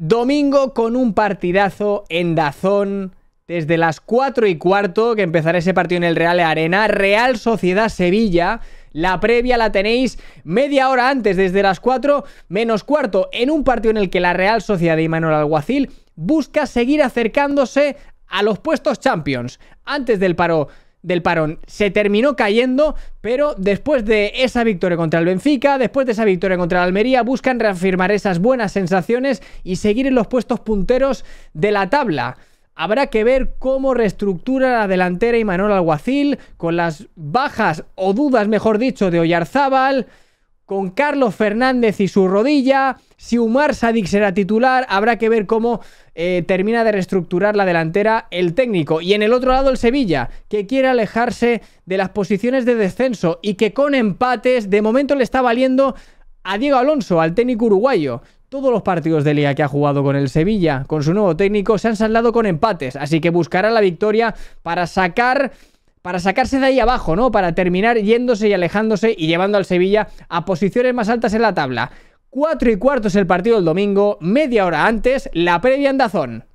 Domingo con un partidazo en Dazón. Desde las 4 y cuarto, que empezará ese partido en el Real Arena, Real Sociedad Sevilla. La previa la tenéis media hora antes, desde las 4 menos cuarto, en un partido en el que la Real Sociedad de Imanuel Alguacil busca seguir acercándose a los puestos Champions. Antes del paro del parón. Se terminó cayendo, pero después de esa victoria contra el Benfica, después de esa victoria contra el Almería, buscan reafirmar esas buenas sensaciones y seguir en los puestos punteros de la tabla. Habrá que ver cómo reestructura la delantera y Alguacil con las bajas o dudas, mejor dicho, de Oyarzábal con Carlos Fernández y su rodilla. Si Umar Sadik será titular, habrá que ver cómo eh, termina de reestructurar la delantera el técnico. Y en el otro lado el Sevilla, que quiere alejarse de las posiciones de descenso y que con empates de momento le está valiendo a Diego Alonso, al técnico uruguayo. Todos los partidos de liga que ha jugado con el Sevilla, con su nuevo técnico, se han saldado con empates, así que buscará la victoria para sacar para sacarse de ahí abajo, ¿no? Para terminar yéndose y alejándose y llevando al Sevilla a posiciones más altas en la tabla. Cuatro y cuarto es el partido del domingo, media hora antes, la previa andazón.